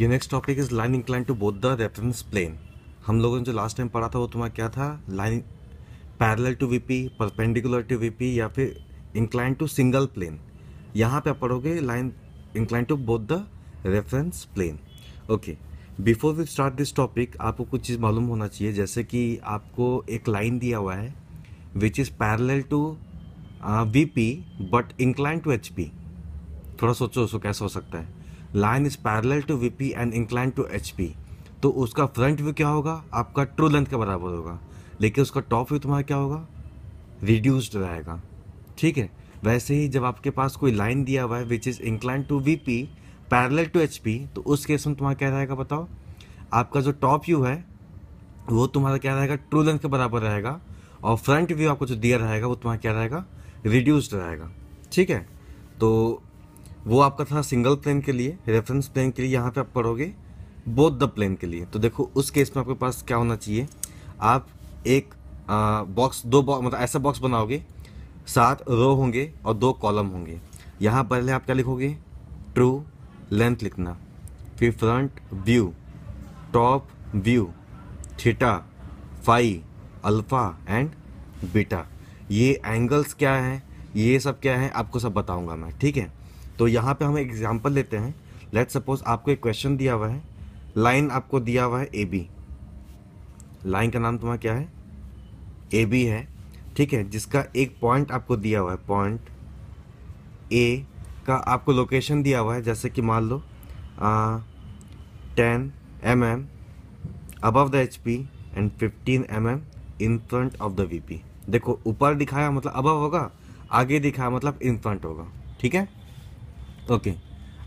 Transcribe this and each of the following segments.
ये next topic is line incline to both the reference plane हम लोगों ने जो लास्ट टाइम पढ़ा था वो तुम्हारा क्या था line parallel to VP perpendicular to VP या फिर इंक्लाइन टू सिंगल प्लेन यहाँ पे आप पढ़ोगे line incline to both the reference plane okay before we start this topic आपको कुछ चीज़ मालूम होना चाहिए जैसे कि आपको एक लाइन दिया हुआ है which is parallel to V P but incline to H P थोड़ा सोचो उसको कैसा हो सकता है line is parallel to VP and incline to H तो उसका फ्रंट व्यू क्या होगा आपका ट्रू लेंथ के बराबर होगा लेकिन उसका टॉप व्यू तुम्हारा क्या होगा रिड्यूस्ड रहेगा ठीक है वैसे ही जब आपके पास कोई लाइन दिया हुआ है which is incline to V P parallel to H P तो उस केस में तुम्हारा क्या रहेगा बताओ आपका जो टॉप व्यू है वो तुम्हारा क्या रहेगा ट्रू लेंथ के बराबर रहेगा और फ्रंट व्यू आपको जो दिया रहेगा वो तुम्हारा क्या रहेगा रिड्यूस्ड रहेगा ठीक है तो वो आपका था सिंगल प्लेन के लिए रेफरेंस प्लेन के लिए यहाँ पे आप पढ़ोगे बोथ द प्लेन के लिए तो देखो उस केस में आपके पास क्या होना चाहिए आप एक बॉक्स दो बॉक्स मतलब ऐसा बॉक्स बनाओगे सात रो होंगे और दो कॉलम होंगे यहाँ पहले आप क्या लिखोगे ट्रू लेंथ लिखना फिर front view top view theta phi alpha and beta ये एंगल्स क्या हैं ये सब क्या है आपको सब बताऊंगा मैं ठीक है तो यहाँ पे हम एक एग्जाम्पल लेते हैं लेट सपोज आपको एक क्वेश्चन दिया हुआ है लाइन आपको दिया हुआ है ए बी लाइन का नाम तुम्हारा क्या है ए बी है ठीक है जिसका एक पॉइंट आपको दिया हुआ है पॉइंट ए का आपको लोकेशन दिया हुआ है जैसे कि मान लो ten M M above the H P and fifteen M M in front of the V P देखो ऊपर दिखाया मतलब अबव होगा आगे दिखाया मतलब इन फ्रंट होगा ठीक है ओके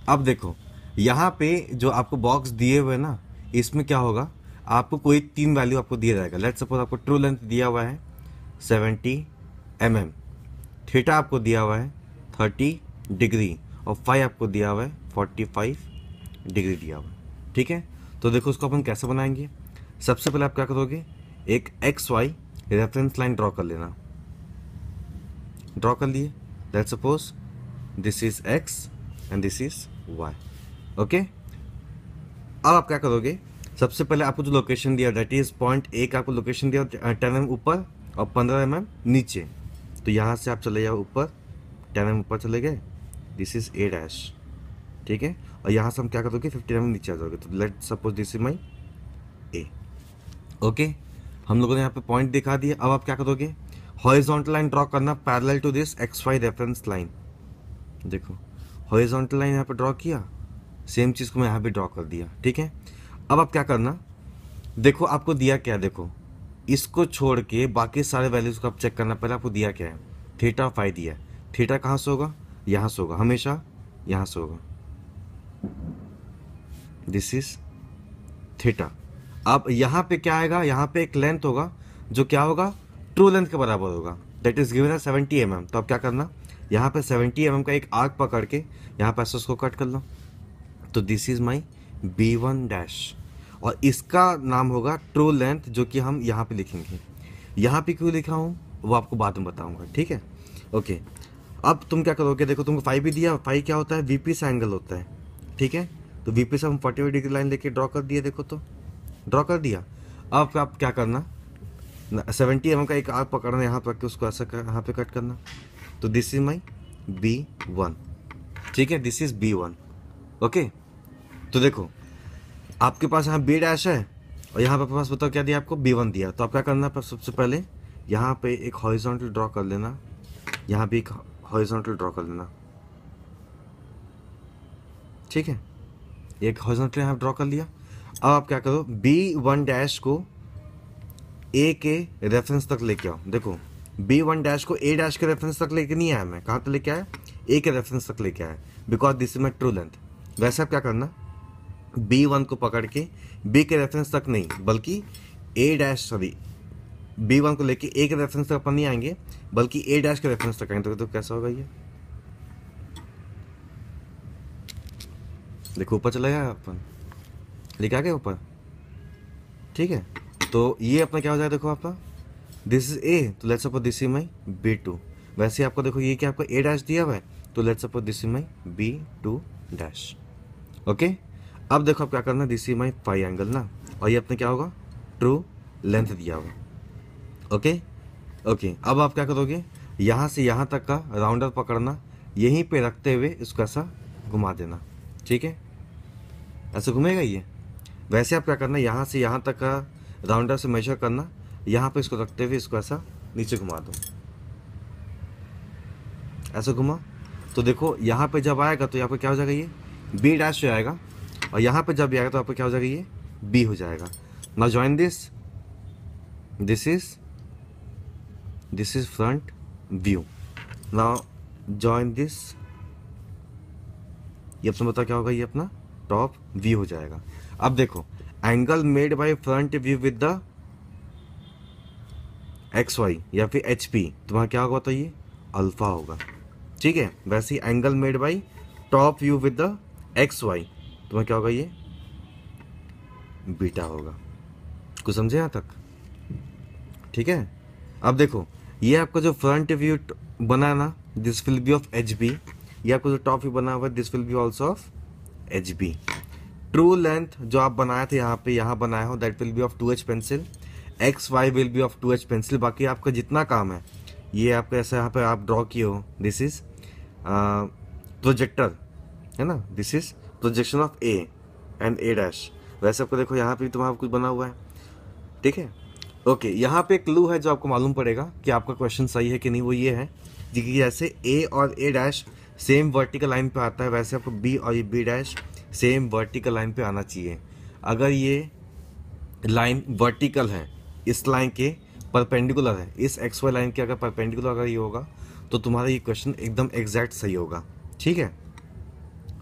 अब देखो यहाँ पे जो आपको बॉक्स दिए हुए ना इसमें क्या होगा आपको कोई तीन वैल्यू आपको दिया जाएगा लेट सपोज आपको ट्रू लेंथ दिया हुआ है सेवेंटी एम एम थीटा आपको दिया हुआ है थर्टी डिग्री और फाइव आपको दिया हुआ है फोर्टी फाइव डिग्री दिया हुआ है ठीक है तो देखो उसको अपन कैसे बनाएंगे सबसे पहले आप क्या करोगे एक X Y reference line draw कर लेना ड्रॉ कर लिए let suppose this is X and this is Y okay अब आप क्या करोगे सबसे पहले आपको जो लोकेशन दिया डेट इज पॉइंट एक आपको लोकेशन दिया टेन एम ऊपर और पंद्रह एम एम नीचे तो यहाँ से आप चले जाओ ऊपर टेन एम ऊपर चले गए दिस इज ए डैश ठीक है और यहाँ से हम क्या करोगे फिफ्टीन एम नीचे आ जाओगे तो let suppose this is my A okay हम लोगों ने यहाँ पे पॉइंट दिखा दिया अब आप क्या करोगे हॉरिजॉन्टल लाइन ड्रॉ करना parallel to this X Y reference line देखो हॉरिजॉन्टल लाइन यहाँ पे ड्रॉ किया सेम चीज़ को मैं यहाँ पे ड्रॉ कर दिया ठीक है अब आप क्या करना देखो आपको दिया क्या है देखो इसको छोड़ के बाकी सारे वैल्यूज़ को आप चेक करना पहले आपको दिया क्या है थीटा फाइव दिया है थीटा कहाँ से होगा यहाँ से होगा हमेशा यहाँ से होगा दिस इज थीटा अब यहाँ पे क्या आएगा यहाँ पे एक लेंथ होगा जो क्या होगा ट्रू लेंथ के बराबर होगा दैट इज गिवन है सेवेंटी एम तो आप क्या करना यहाँ पर सेवेंटी एम का एक आग पकड़ के यहाँ पर ऐसा उसको कट कर लो तो this is my B one dash और इसका नाम होगा ट्रू लेंथ जो कि हम यहाँ पे लिखेंगे यहाँ पे क्यों लिखा हूँ वो आपको बाद में बताऊँगा ठीक है ओके अब तुम क्या करोगे देखो तुमको फाइव भी दिया फाइव क्या होता है वीपी से एंगल होता है ठीक है तो वीपी से हम फोर्टी डिग्री लाइन लेके ड्रॉ कर दिया देखो तो ड्रॉ कर दिया अब आप क्या करना सेवेंटी एम का एक आग पकड़ना यहाँ पर उसको ऐसा यहाँ पर कट करना तो this is my B one ठीक है this is B one okay तो देखो आपके पास यहाँ बी डैश है और यहाँ पे आपके पास बताओ क्या दिया आपको बी वन दिया तो आप क्या करना है सबसे पहले यहाँ पे एक हॉरिजॉन्टल ड्रॉ कर लेना यहाँ भी एक हॉरिजॉन्टल ड्रॉ कर लेना ठीक है एक हॉरिजॉन्टल यहाँ ड्रॉ कर लिया अब आप क्या करो बी वन डैश को ए के रेफरेंस तक लेके आओ देखो बी वन डैश को ए डैश के रेफरेंस तक लेके नहीं आया मैं कहाँ तक लेके आया ए के रेफरेंस तक लेके आया because this is my true length वैसे आप क्या करना बी वन को पकड़ के बी के रेफरेंस तक नहीं बल्कि A dash sorry B one को लेके ए के रेफरेंस तक अपन नहीं आएंगे बल्कि ए डैश के रेफरेंस तक आएंगे तो, तो कैसा होगा ये देखो ऊपर चला गया अपन लेके आ गए ऊपर ठीक है तो ये अपना क्या हो जाएगा देखो आपका दिस इज ए तो let's suppose this is my B two वैसे आपको देखो ये क्या आपको ए डैश दिया हुआ है तो let's suppose this is my B two dash okay अब देखो आप क्या करना है this is my five angle ना और ये अपने क्या होगा ट्रू लेंथ दिया हुआ ओके ओके अब आप क्या करोगे यहाँ से यहाँ तक का राउंडर पकड़ना यहीं पे रखते हुए इसको ऐसा घुमा देना ठीक है ऐसे घूमेगा ये वैसे आप क्या करना यहाँ से यहाँ तक का राउंडर से मेजर करना यहाँ पे इसको रखते हुए इसको ऐसा नीचे घुमा दो ऐसा घुमा तो देखो यहाँ पे जब आएगा तो यहाँ पे क्या हो जाएगा ये बी डैश हो जाएगा और यहाँ पे जब आएगा तो आपको क्या हो जाएगा ये बी हो जाएगा ना join this this is this is front view ना ज्वाइन दिस ये अपना बताओ क्या होगा ये अपना टॉप व्यू हो जाएगा अब देखो angle made by front view with the X Y या फिर एच पी तो वहाँ क्या होगा बताइए तो अल्फ़ा होगा ठीक है वैसे ही angle made by top view with the X Y तो वहाँ क्या होगा ये बीटा होगा कुछ समझे यहाँ तक ठीक है अब देखो ये आपका जो फ्रंट व्यू बना ना this will be of H B ये आपका जो टॉप व्यू बना हुआ है this will be also of H B true length जो आप बनाए थे यहाँ पे यहाँ बनाया हो that will be of two H pencil X Y will be of two H pencil बाकी आपका जितना काम है ये आपका ऐसा यहाँ पे आप ड्रॉ किए हो दिस इज प्रोजेक्टर है ना this is projection of A and A dash वैसे आपको देखो यहाँ पे भी तुम्हारा कुछ बना हुआ है ठीक है ओके यहाँ पे क्लू है जो आपको मालूम पड़ेगा कि आपका क्वेश्चन सही है कि नहीं वो ये है कि जैसे ए और A dash same vertical line पे आता है वैसे आपको बी और ये B dash same vertical line पे आना चाहिए अगर ये लाइन वर्टिकल है इस लाइन के परपेंडिकुलर है इस एक्स वाई लाइन के अगर परपेंडिकुलर अगर ये होगा तो तुम्हारा ये क्वेश्चन एकदम एग्जैक्ट सही होगा ठीक है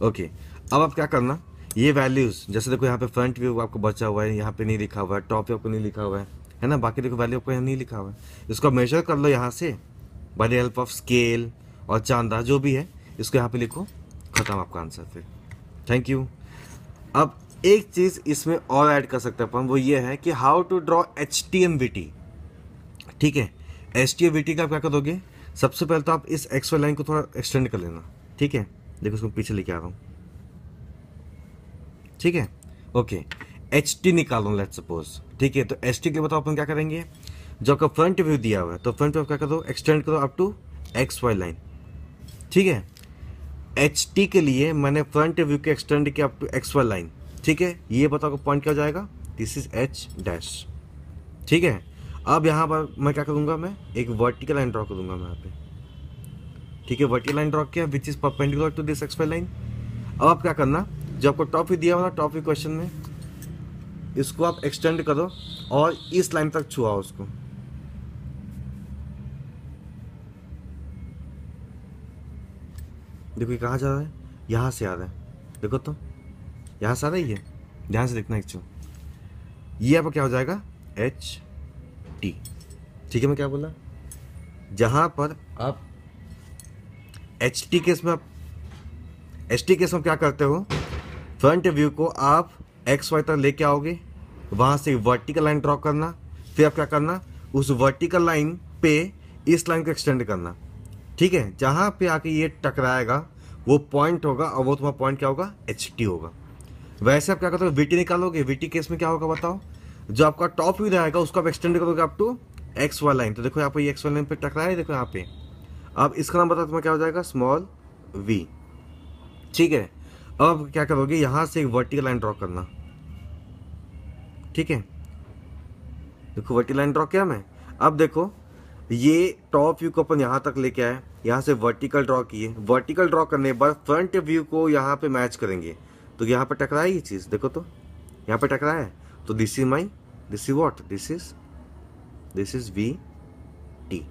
ओके अब आप क्या करना ये वैल्यूज़ जैसे देखो यहाँ पे फ्रंट व्यू आपको बचा हुआ है यहाँ पे नहीं लिखा हुआ है टॉप व्यू आपको नहीं लिखा हुआ है है ना बाकी देखो वैल्यू आपको यहाँ नहीं लिखा हुआ है इसको मेजर कर लो यहाँ से बाई हेल्प ऑफ स्केल और चांदा जो भी है इसको यहाँ पे लिखो ख़त्म आपका आंसर फिर थैंक यू अब एक चीज़ इसमें और ऐड कर सकते हैं अपन वो ये है कि how to draw H T M V T ठीक है H T M V T का आप क्या करोगे सबसे पहले तो आप इस एक्स वाई लाइन को थोड़ा एक्सटेंड कर लेना ठीक है देखो उसको पीछे लेके आ रहा हूँ ठीक है ओके एच टी निकालो लेट सपोज ठीक है तो एच टी के बताओ अपन क्या करेंगे जो आपका फ्रंट व्यू दिया हुआ है तो फ्रंट व्यू आप क्या करो एक्सटेंड करो up to X Y line ठीक है एच टी के लिए मैंने फ्रंट व्यू के एक्सटेंड किया up to X Y line ठीक है ये पता को पॉइंट क्या हो जाएगा दिस इज एच डैश ठीक है अब यहाँ पर मैं क्या करूँगा मैं एक वर्टिकल लाइन ड्रॉ करूँगा मैं यहाँ पे ठीक है वर्टिकल लाइन ड्रॉ किया which is perpendicular to this एक्सपेल लाइन अब आप क्या करना जो आपको टॉप दिया हुआ टॉप व्यू क्वेश्चन में इसको आप एक्सटेंड करो और इस लाइन तक छुआ उसको देखो ये कहाँ जा रहा है यहाँ से आ रहा है देखो तो यहाँ सारा ही है ध्यान से देखना एक्चुअल ये आपका क्या हो जाएगा एच टी ठीक है मैं क्या बोला जहाँ पर आप एच टी केस में आप एच टी केस में क्या करते हो फ्रंट व्यू को आप एक्स वाई तक लेके आओगे वहाँ से वर्टिकल लाइन ड्रॉ करना फिर आप क्या करना उस वर्टिकल लाइन पे इस लाइन को एक्सटेंड करना ठीक है जहाँ पे आके ये टकराएगा वो पॉइंट होगा और वो तुम्हारा पॉइंट क्या होगा एच टी होगा वैसे आप क्या करते हो वीटी निकालोगे वीटी केस में क्या होगा बताओ जो आपका टॉप व्यू रहेगा उसको आप एक्सटेंड करोगे आप टू एक्स वाई लाइन तो देखो यहाँ पर एक्स वाई लाइन पर टकरा है देखो यहाँ पे अब इसका नाम बताओ तुम्हें क्या हो जाएगा स्मॉल वी ठीक है अब क्या करोगे यहां से एक वर्टिकल लाइन ड्रॉ करना ठीक है देखो वर्टिकल लाइन ड्रॉ किया मैं अब देखो ये टॉप व्यू को अपन यहां तक लेके आए यहां से वर्टिकल ड्रॉ किए वर्टिकल ड्रॉ करने के बाद फ्रंट व्यू को यहाँ पे मैच करेंगे तो यहाँ पर टकरा ये चीज़ देखो तो यहाँ पर टकरा है तो this is my this is what this is this is V T